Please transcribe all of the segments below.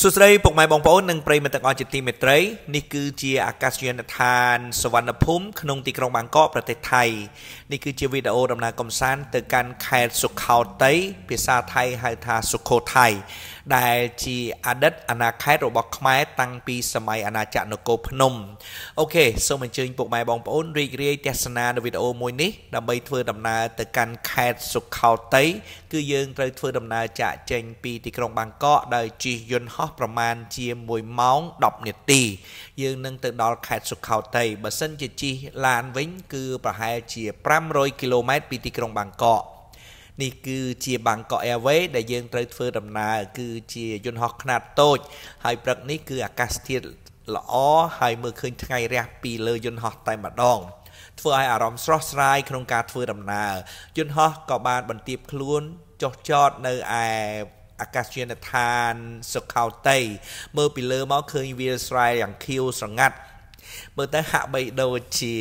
សួស្តីពុកម៉ែបងប្អូននិងប្រិយមិត្តទាំងអស់ជាទីមេត្រីនេះគឺជាអាកាសយានដ្ឋានសវណ្ណភូមិក្នុងទីក្រុងបាងកកប្រទេសថៃនេះគឺជាវីដេអូដំណើរកំសាន្តទៅកាន់ខេត្តសុខោតីភាសាថៃហៅថាសុខោថៃដែលជាអតីតអាណាខេត្តរបស់ខ្មែរតាំងពីសម័យអាណាចក្រនគរភ្នំអូខេសូមអញ្ជើញពុកម៉ែបងប្អូនរីករាយទស្សនានៅវីដេអូមួយនេះដើម្បីធ្វើដំណើរទៅកាន់ខេត្តសុខោទ័យគឺយើងត្រូវធ្វើដំណើរចាកចេញ ពីទីក្រុងបាងកកដោយជិះយន្តហោះប្រមាណជា1ម៉ោង10នាទី យើងនឹងទៅដល់ខេត្តសុខោទ័យបើសិនជាជិះឡានវិញគឺប្រហែលជា500គីឡូម៉ែត្រពីទីក្រុងបាងកកនេះគឺជាបាងកក Airway ដែលយើងត្រូវធ្វើដំណើរគឺជាយន្តហោះខ្នាតតូចហើយព្រឹកនេះគឺអាកាសធាតុល្អហើយមើលឃើញថ្ងៃរះពីលើយន្តហោះតែម្ដង ធ្វើឲ្យអារម្មណ៍ស្រស់ស្រាយក្នុងការធ្វើដំណើរយន្តហោះក៏បានបន្ទាបខ្លួនចុះចតនៅឯអាកាសយានដ្ឋានសុខោត័យមើលពីលើមកឃើញវាលស្រែយ៉ាងខៀវស្រងាត់មើលទៅហាក់បីដូចជា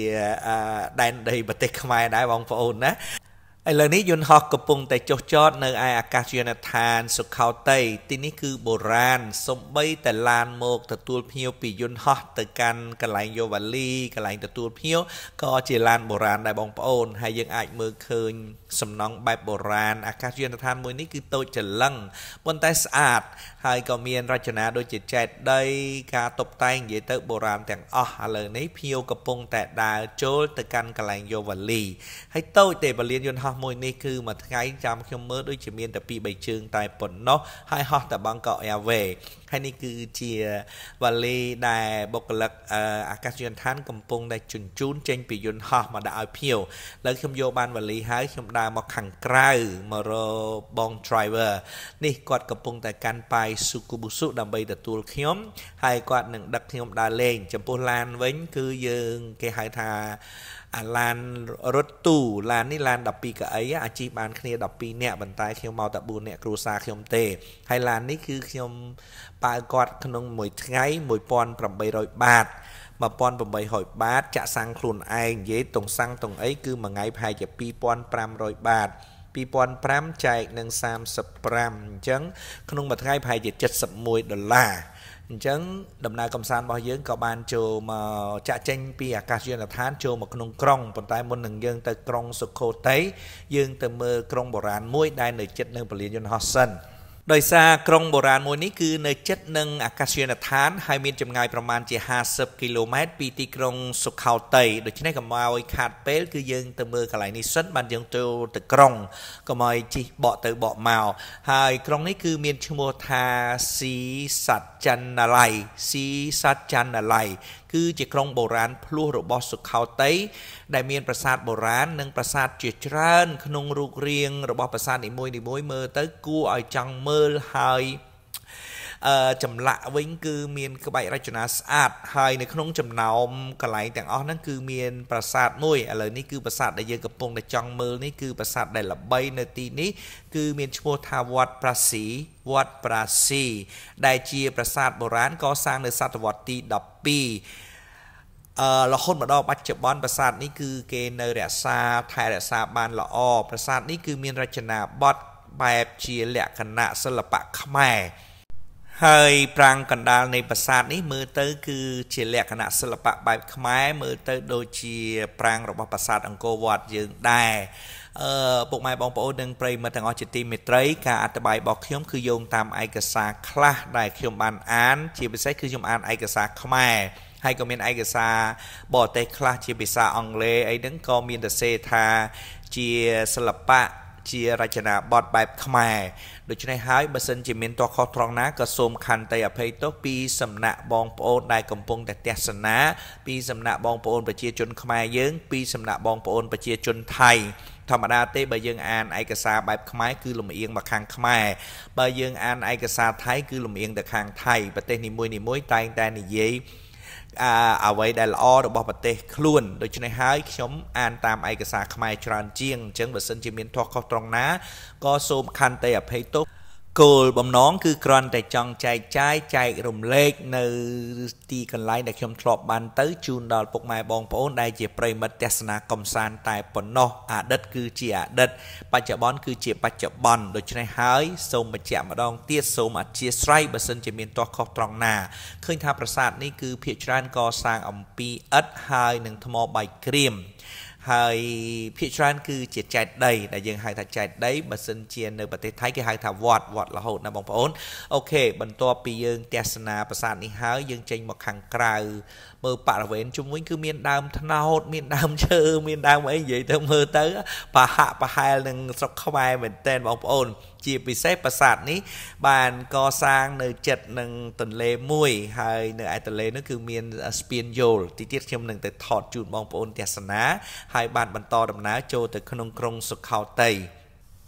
ដែនដីប្រទេសខ្មែរដែរបងប្អូនណាឥឡូវនេះយន្តហោះកំពុងតែចុះចតនៅឯអាកាសយានដ្ឋានសុខោតីទីនេះគឺបុរាណសំបីតែឡានមកទទួលភ្ញៀវពីយន្តហោះទៅកាន់កន្លែងយូវ៉ាលីកន្លែងទទួលភ្ញៀវក៏ជាឡានបុរាណដែរបងប្អូនហើយយើងអាចមើលឃើញសំណង់បែបបុរាណអាកាសយានដ្ឋានមួយនេះគឺតូចច្រឡឹងប៉ុន្តែស្អាត ហើយក៏មានរចនាដូចជាចេតដីការតុបតែងនិយាយទៅបុរាណទាំងអស់ឥឡូវនេះភៀវកំពុងតែដើរចូលទៅកាន់កន្លែងយោវ៉ាលីហើយតូចទេបលានយន្តហោះមួយនេះគឺមួយថ្ងៃចាំខ្ញុំមើលដូចជាមានតែ2 3ជើងតែប៉ុណ្ណោះ ហើយហោះតែបង់កកអែវ៉េហើយនេះគឺជាវ៉ាលេដែលបុគ្គលិកអាកាសយានដ្ឋានកំពុងតែជញ្ជូនចេញពីយន្តហោះមកដាក់ឲ្យភ្ញៀវឥឡូវខ្ញុំយកបានវ៉ាលេហើយខ្ញុំដើរ មកខាងក្រៅមករកបង driver នេះគាត់កំពុងតែកាន់ប៉ាយ Sukubusu ដើម្បីទទួលខ្ញុំហើយគាត់នឹងដឹកខ្ញុំដើរលេងចំពោះឡានវិញ គឺយើង គេហៅថាអាឡានរត់ទូឡាននេះឡាន12កៅអីអាជីបាន គ្នា12នាក់ប៉ុន្តែខ្ញុំមកតែ4នាក់គ្រួសារខ្ញុំទេហើយឡាននេះគឺខ្ញុំបើគាត់ក្នុងមួយថ្ងៃ1800បាត1800បាត ចាក់សាំងខ្លួនឯងនិយាយតុងសាំងតុងអីគឺមួយថ្ងៃប្រហែលជា2500បាត2005ចែកនឹង35អញ្ចឹងក្នុងមួយថ្ងៃប្រហែលជា71ដុល្លារអញ្ចឹងដំណើរកំសាន្តរបស់យើងក៏បានចូលមកចាក់ចេញពីអាកាសយានដ្ឋានចូលមកក្នុងក្រុងប៉ុន្តែមុននឹងយើងទៅក្រុងសុខូតីយើងទៅមើលក្រុងបុរាណមួយដែលនៅជិតនឹងពលានយន្តហោះសិនដោយសារក្រុងបុរាណមួយនេះគឺនៅជិតនឹងអាកាសយានដ្ឋានហើយមានចម្ងាយប្រមាណជា50គីឡូម៉ែត្រពីទីក្រុងសុខោតីដូច្នេះកុំឲ្យខាតពេល គឺយើងទៅមើលកន្លែងនេះសិនបានយើងចូលទៅក្រុងកុំឲ្យជិះបកទៅបកមកហើយក្រុងនេះគឺមានឈ្មោះថាស៊ីសាត់ចន្ទឡៃស៊ីសាត់ចន្ទឡៃគឺជាក្រុងបុរាណភ្លោះរបស់សុខោតីដែលមានប្រាសាទបុរាណនិងប្រាសាទជាច្រើនក្នុងរូបរាងរបស់ប្រាសាទនីមួយៗមើលទៅគួរឲ្យចង់មើលហើយចម្លាក់វិញគឺមានក្បាច់រចនាស្អាតហើយនៅក្នុងចំណោមកន្លែងទាំងអស់ហ្នឹងគឺមានប្រាសាទមួយឥឡូវនេះគឺប្រាសាទដែលយើងកំពុងតែចង់មើលនេះគឺប្រាសាទដែលល្បីនៅទីនេះគឺមានឈ្មោះថាវត្តប្រាស៊ីវត្តប្រាស៊ីដែលជា ប្រាសាទបុរាណកសាងនៅសតវត្សទី12អឺរហូតមកដល់បច្ចុប្បន្នប្រាសាទនេះគឺគេនៅ រក្សាថែរក្សាបានល្អប្រាសាទនេះគឺមានរចនាបថបែបជាលក្ខណៈសិល្បៈខ្មែរហើយប្រាង្គកណ្ដាលនៃប្រាសាទនេះ មើលទៅគឺជាលក្ខណៈសិល្បៈបែបខ្មែរមើលទៅដូចជាប្រាង្គរបស់ប្រាសាទអង្គរវត្តយើងដែរអឺពុកម៉ែបងប្អូននិងប្រិយមិត្តទាំងអស់ជាទីមេត្រីការអត្ថបាយរបស់ខ្ញុំគឺយោងតាមឯកសារខ្លះដែលខ្ញុំបានអាន ជាពិសេសគឺខ្ញុំអានឯកសារខ្មែរហើយក៏មានឯកសារបរទេសខ្លះជាភាសាអង់គ្លេសអីហ្នឹងក៏មានតែសេថាជាសិល្បៈជារចនាបថបែបខ្មែរដូច្នេះហើយបើសិនជាមានទាស់ខុសត្រង់ណាក៏សូមខន្តីអភ័យទោសពីសំណាក់បងប្អូនដែលកំពុងតែទស្សនាពីសំណាក់បងប្អូនប្រជាជនខ្មែរយើងពីសំណាក់បងប្អូនប្រជាជន ថៃ ធម្មតាទេបើយើងអានឯកសារបែបខ្មែរគឺលំអៀងមកខាងខ្មែរបើយើងអានឯកសារថៃ គឺលំអៀងទៅខាងថៃប្រទេសនីមួយៗតែងតែនិយាយអ្វីដែលល្អរបស់ប្រទេសខ្លួនដូច្នេះហើយខ្ញុំអានតាមឯកសារខ្មែរច្រើនជាងអញ្ចឹងបើសិនជាមានទាស់ខុសត្រង់ណាក៏សូមខន្តីអភ័យទោសគោលបំណងគឺគ្រាន់តែចង់ចែកចាយចែករំលែកនៅទីកន្លែងដែលខ្ញុំធ្លាប់បានទៅជូនដល់ពុកម៉ែបងប្អូនដែលជាប្រិមិត្តទស្សនាកំសាន្តតែប៉ុណ្ណោះអតីតគឺជាអតីតបច្ចុប្បន្នគឺជាបច្ចុប្បន្នដូច្នេះហើយសូមបញ្ជាក់ម្ដងទៀតសូមអធិស្ឋានបើសិនជាមានទាស់ខុសត្រង់ណាឃើញថាប្រាសាទនេះគឺភាគច្រើនកសាងអំពីឥដ្ឋហើយនឹងថ្មបាយក្រៀមហើយភាគច្រើនគឺជាចែកដីដែលយើងហៅថាចែកដីបើសិនជានៅប្រទេសថៃគេហៅថាវត្តវត្តរហូតណាបងប្អូនអូខេបន្ទាប់ពីយើងទស្សនាប្រាសាទនេះហើយយើងចេញមកខាងក្រៅមើលបរិវេណជុំវិញគឺមានដើមត្នោតមានដើមឈើមានដើមអីនិយាយទៅមើលទៅប្រហាក់ប្រហែលនឹងស្រុកខ្មែរមែនតើបងប្អូនជាពិសេសប្រាសាទនេះ បានកសាងនៅចិត្តនឹងទន្លេមួយ ហើយនៅឯទន្លេនោះគឺមាន ស្ពានយោលទីទៀតខ្ញុំនឹង ទៅថតជូនបងប្អូនទស្សនា ហើយបានបន្តដំណើរចូលទៅក្នុងក្រុងសុខោតី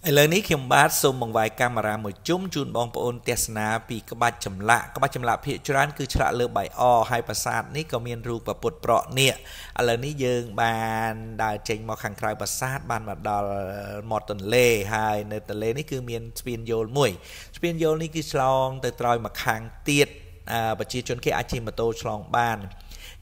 ឥឡូវនេះខ្ញុំបាទសូមបង្ហាញកាមេរ៉ាមួយជុំជូនបងប្អូនទស្សនាពីក្បាច់ចម្លាក់ក្បាច់ចម្លាក់ភាគច្រើនគឺឆ្លាក់លើបាយអហើយប្រាសាទនេះក៏មានរូបព្រះពុទ្ធប្រក់នាគឥឡូវនេះយើងបានដើរចេញមកខាងក្រៅប្រាសាទបានមកដល់មាត់ទន្លេហើយនៅទន្លេនេះគឺមានស្ពានយោលមួយ ស្ពានយោលនេះគឺឆ្លងទៅត្រើយមកខាងទៀតប្រជាជនគេអាចជិះម៉ូតូឆ្លងបាន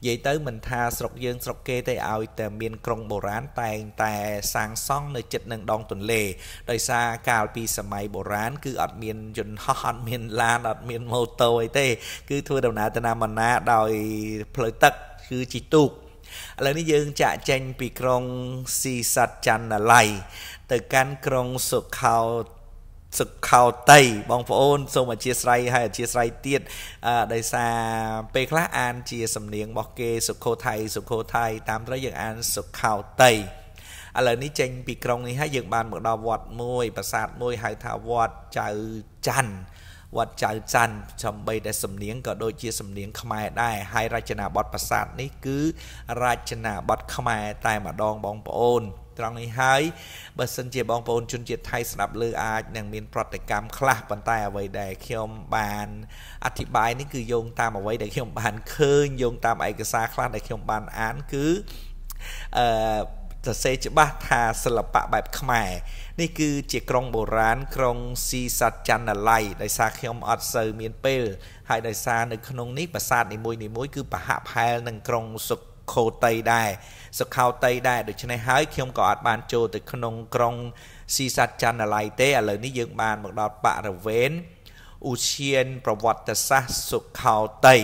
និយាយទៅមិនថាស្រុកយើងស្រុកគេទេឲ្យតែមានក្រុងបុរាណតែងតែ សាងសង់នៅចិត្តនឹងដងទន្លេដោយសារកាលពីសម័យបុរាណគឺអត់មានយន្តហោះអត់មានឡានអត់មានម៉ូតូអីទេ គឺធ្វើដំណើរទៅណាមកណា ដោយផ្លូវទឹកគឺជីទូកឥឡូវនេះយើងចាក់ចេញពីក្រុងស៊ីសាត់ច័ន្ទឡៃទៅកាន់ក្រុងសុខោសុខោតីបងប្អូន សូមអធិស្ឋានហើយអធិស្ឋានទៀតដោយសារពេលខ្លះអាន ជាសំនៀងរបស់គេសុខោថៃសុខោថៃតាមត្រូវយើងអានសុខោតីឥឡូវនេះចេញ ពីក្រុងនេះហើយយើងបានមកដល់វត្តមួយ ប្រាសាទមួយហៅថាវត្តចៅច័ន្ទវត្តចៅច័ន្ទចំបីតែសំនៀងក៏ដូចជាសំនៀងខ្មែរដែរហើយរចនាបថប្រាសាទនេះគឺរចនាបថខ្មែរតែម្ដងបងប្អូនត្រង់នេះហើយបើសិនជាបងប្អូនជនជាតិថៃស្ដាប់លើអាចនឹងមានប្រតិកម្មខ្លះប៉ុន្តែអ្វីដែលខ្ញុំបានអធិប្បាយនេះគឺយោងតាមអ្វីដែលខ្ញុំបានឃើញយោងតាមឯកសារខ្លះដែលខ្ញុំបានអានគឺអឺសរសេរច្បាស់ថាសិល្បៈបែបខ្មែរនេះគឺជាក្រុងបុរាណក្រុងស៊ីសាត់ចន្ទឡៃដោយសារខ្ញុំអត់សូវមានពេល ហើយដោយសារនៅក្នុងនេះប្រាសាទនីមួយនីមួយគឺប្រហាក់ប្រហែលនឹងក្រុងសុខោតីដែរសុខោតីដែរដូច្នេះហើយខ្ញុំក៏អត់បានចូលទៅក្នុងក្រុងស៊ីសាត់ចន្ទឡៃទេឥឡូវនេះយើងបានមកដល់បរិវេណឧឈានប្រវត្តិសាស្ត្រសុខោតី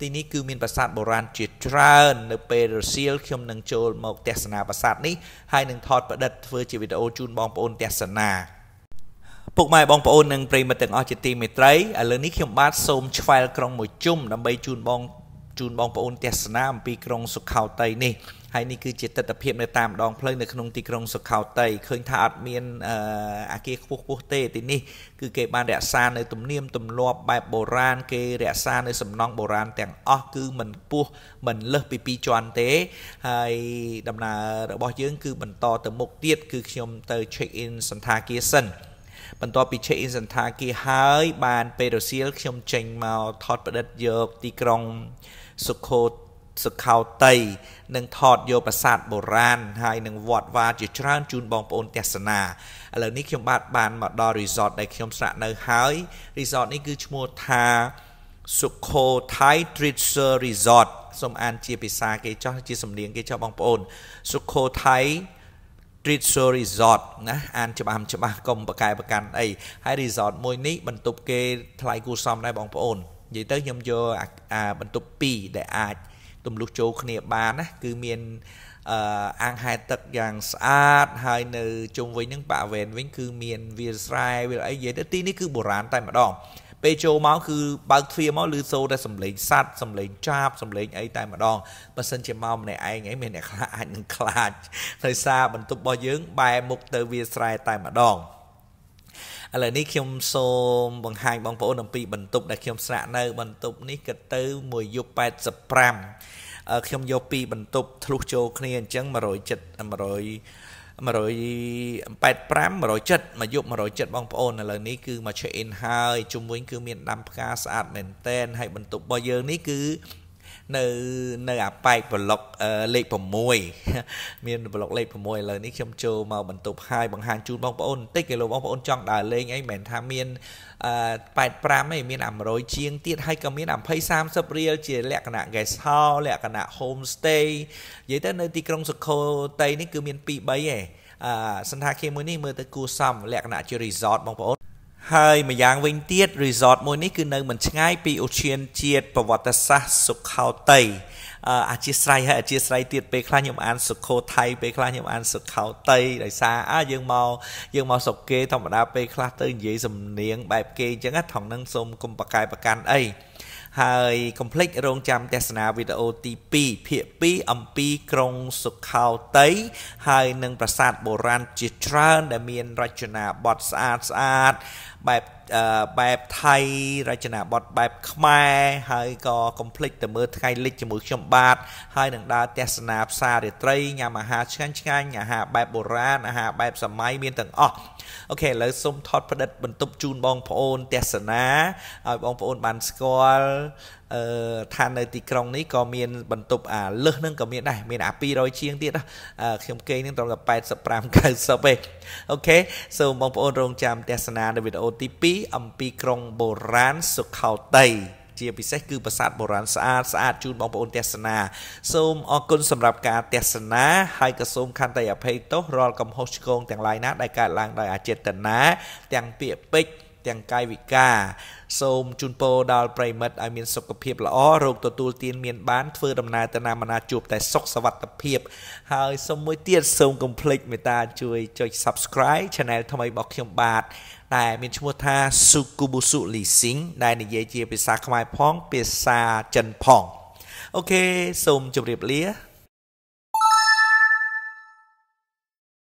ទីនេះគឺមានប្រាសាទបុរាណជាច្រើននៅពេលរសៀលខ្ញុំនឹងចូលមកទស្សនាប្រាសាទនេះហើយនឹងថតប្រឌិតធ្វើជាវីដេអូជូនបងប្អូនទស្សនាពុកម៉ែបងប្អូននិងប្រិយមិត្តទាំងអស់ជាទីមេត្រីឥឡូវនេះខ្ញុំបាទសូមឆ្វែលក្រុងមួយជុំដើម្បីជូនបងជូនបងប្អូនទស្សនាអំពីក្រុងសុខោតីនេះហើយនេះគឺជាទស្សនភាពនៅតាមដងផ្លូវនៅក្នុងទីក្រុងសុខោតីឃើញថាអត់មាន អាគារខ្ពស់ខ្ពស់ទេទីនេះគឺគេបានរក្សានៅទំនៀមទម្លាប់បែបបុរាណគេរក្សានៅសំណង់បុរាណទាំងអស់គឺមិនពោះមិនលើសពី2ជាន់ទេហើយដំណើររបស់យើងគឺបន្តទៅមុខទៀតគឺខ្ញុំទៅ check in សន្តាគារសិនបន្ទាប់ពី check in សន្តាគារហើយបានពេលរសៀលខ្ញុំចេញមកថតផ្ដិតយកទីក្រុងសុខោសុខោតីនឹងថតយកប្រាសាទបុរាណហើយនឹងវត្តវ៉ាជាច្រើនជូនបងប្អូនទស្សនាឥឡូវនេះខ្ញុំបាទបានមកដល់ resort ដែលខ្ញុំស្នាក់នៅហើយ resort នេះគឺឈ្មោះថា Sukhothai Treasure Resort សូមអានជាភាសាគេចោះជាសំនៀងគេចោះបងប្អូន Sukhothai Treasure Resort ណាអានច្បាស់ច្បាស់កុំប្រកែប្រកាន់អីហើយ resort មួយនេះបន្ទប់គេថ្លៃគួរសមដែរបងប្អូននិយាយទៅខ្ញុំយកអាបន្ទប់2ដែលអាចទម្លុះចូលគ្នាបានណាគឺមានអឺអាងហែលទឹកយ៉ាងស្អាតហើយនៅជុំវិញហ្នឹងបាវែនវិញ គឺមានវាលស្រែវាលអីនិយាយទៅទីនេះគឺបុរាណតែម្ដង ពេលចូលមកគឺបើកទ្វារមកឮសូរតែសំឡេងសัตว์សំឡេង ចាបសំឡេងអីតែម្ដងបើសិនជាមកម្នាក់ឯងអីមានអ្នកខ្លះអាចនឹងខ្លាចដោយសារបន្ទប់របស់យើងបែរមុខទៅវាលស្រែតែម្ដងឥឡូវនេះខ្ញុំសូមបង្ហាញបងប្អូនអំពីបន្ទប់ដែលខ្ញុំស្នាក់នៅបន្ទប់នេះគឺទៅមួយយប់85ខ្ញុំយកពីបន្ទប់ធ្លុះចូលគ្នាអញ្ចឹង170 100 185 170មកយប់170បងប្អូនឥឡូវនេះគឺមក check in ហើយជុំវិញគឺមានដាំផ្កាស្អាតមែនតែនហើយបន្ទប់របស់យើងនេះគឺនៅនៅអាប៉ែកប្លុកលេខ6មានប្លុកលេខ6ឥឡូវនេះខ្ញុំចូលមកបន្ទប់ហើយបង្ហាញជូនបងប្អូនបន្តិចគេលោកបងប្អូនចង់ដើរលេងអីមិនមែនថាមាន85ឯងមាន100ជាងទៀតហើយក៏មាន20 30រៀលជាលក្ខណៈ guest house លក្ខណៈ home stay និយាយទៅនៅទីក្រុងសុខូតៃនេះគឺមាន2 3ឯងអឺសន្តាគារមួយនេះមើលទៅគួរសមលក្ខណៈជា resort បងប្អូនហើយម្យ៉ាងវិញទៀត resort មួយនេះគឺនៅមិនឆ្ងាយពីឧទ្យាន ជាតិប្រវត្តិសាស្ត្រសុខោទ័យអធិស្ស្រ័យហើយអធិស្ស្រ័យទៀតពេលខ្លះខ្ញុំអាន សុខោថៃពេលខ្លះខ្ញុំអានសុខោតៃដោយសារអើយើងមកយើងមកសុកគេធម្មតាពេលខ្លះទៅនិយាយសំនៀងបែបគេអញ្ចឹងថងនឹងសូមកុំប្រកែប្រកាន់អីហើយកុំភ្លេចរងចាំទស្សនាវីដេអូទី2ភាគ2អំពីក្រុងសុខោតៃហើយនឹងប្រាសាទបុរាណជាច្រើន ដែលមានរចនាបថស្អាតស្អាតបែបបែបថៃរចនាប័ទ្មបែប ខ្មែរហើយក៏កុំភ្លេចទៅមើលថ្ងៃលិចជាមួយខ្ញុំបាទហើយនឹងដើរទស្សនាផ្សាររាត្រីញ៉ាំអាហារឆ្ងាញ់ឆ្ងាញ់អាហារបែបបុរាណអាហារបែប សម័យមានទាំងអស់អូខេឥឡូវសូមថតផ្ដិតបន្ទប់ជូនបងប្អូនទស្សនាឲ្យបងប្អូនបានស្គាល់អឺថានៅទីក្រុងនេះក៏មានបន្ទប់អាលឹះហ្នឹងក៏មានដែរមានអា200ជាងទៀតខ្ញុំគេហ្នឹងត្រឹមតែ85 90ទេអូខេសូមបងប្អូនរងចាំទស្សនានៅវីដេអូទី2អំពីក្រុងបុរាណសុខោតីជាពិសេសគឺប្រាសាទបុរាណស្អាតស្អាតជូនបងប្អូនទស្សនា សូមអរគុណសម្រាប់ការទស្សនាហើយក៏សូមខន្តីអភ័យទោសរាល់កំហុសឆ្គងទាំងឡាយណាដែលកើតឡើងដោយអចេតនាទាំងពាក្យពេចន៍ទាំងកាយវិការសូមជូនពរដល់ប្រិមិត្តឲ្យមានសុខភាពល្អរោគទទួលទានមានបានធ្វើដំណើរទៅណាមណាជួបតែសុខសวัสดิភាពហើយសូមមួយទៀតសូមកុំភ្លេចមេត្តា ជួយចុច Subscribe Channel ថ្មីរបស់ខ្ញុំបាទដែលមានឈ្មោះថា Sukubusu Leasing ដែល និយាយជាភាសាខ្មែរផងភាសាចិនផងអូខេសូមជម្រាបលា